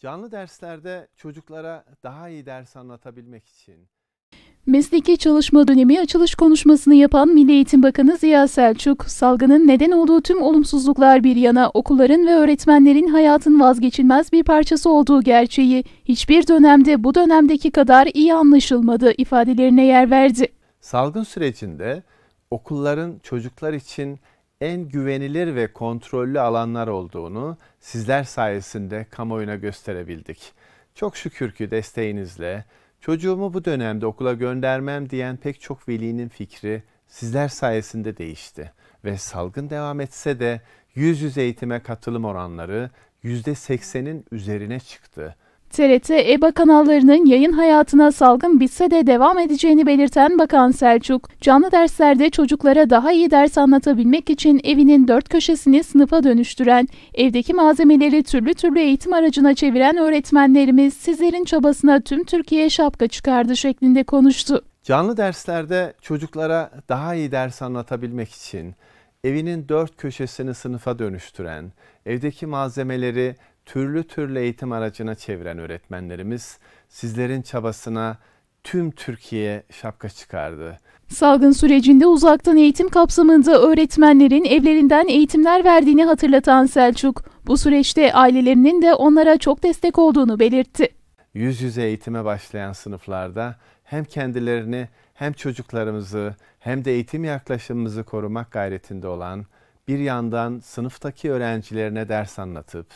Canlı derslerde çocuklara daha iyi ders anlatabilmek için Mesleki çalışma dönemi açılış konuşmasını yapan Milli Eğitim Bakanı Ziya Selçuk, salgının neden olduğu tüm olumsuzluklar bir yana okulların ve öğretmenlerin hayatın vazgeçilmez bir parçası olduğu gerçeği hiçbir dönemde bu dönemdeki kadar iyi anlaşılmadı ifadelerine yer verdi. Salgın sürecinde okulların çocuklar için en güvenilir ve kontrollü alanlar olduğunu sizler sayesinde kamuoyuna gösterebildik. Çok şükür ki desteğinizle çocuğumu bu dönemde okula göndermem diyen pek çok velinin fikri sizler sayesinde değişti ve salgın devam etse de yüz yüze eğitime katılım oranları %80'in üzerine çıktı. TRT EBA kanallarının yayın hayatına salgın bitse de devam edeceğini belirten Bakan Selçuk, canlı derslerde çocuklara daha iyi ders anlatabilmek için evinin dört köşesini sınıfa dönüştüren, evdeki malzemeleri türlü türlü eğitim aracına çeviren öğretmenlerimiz sizlerin çabasına tüm Türkiye şapka çıkardı şeklinde konuştu. Canlı derslerde çocuklara daha iyi ders anlatabilmek için evinin dört köşesini sınıfa dönüştüren, evdeki malzemeleri türlü türlü eğitim aracına çeviren öğretmenlerimiz sizlerin çabasına tüm Türkiye şapka çıkardı. Salgın sürecinde uzaktan eğitim kapsamında öğretmenlerin evlerinden eğitimler verdiğini hatırlatan Selçuk, bu süreçte ailelerinin de onlara çok destek olduğunu belirtti. Yüz yüze eğitime başlayan sınıflarda hem kendilerini hem çocuklarımızı hem de eğitim yaklaşımımızı korumak gayretinde olan bir yandan sınıftaki öğrencilerine ders anlatıp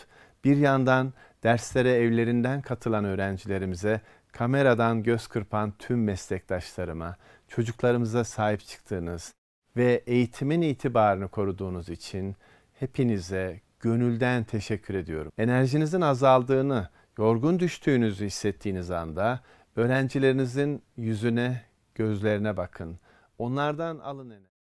bir yandan derslere evlerinden katılan öğrencilerimize, kameradan göz kırpan tüm meslektaşlarıma, çocuklarımıza sahip çıktığınız ve eğitimin itibarını koruduğunuz için hepinize gönülden teşekkür ediyorum. Enerjinizin azaldığını, yorgun düştüğünüzü hissettiğiniz anda öğrencilerinizin yüzüne, gözlerine bakın. Onlardan alın enerji.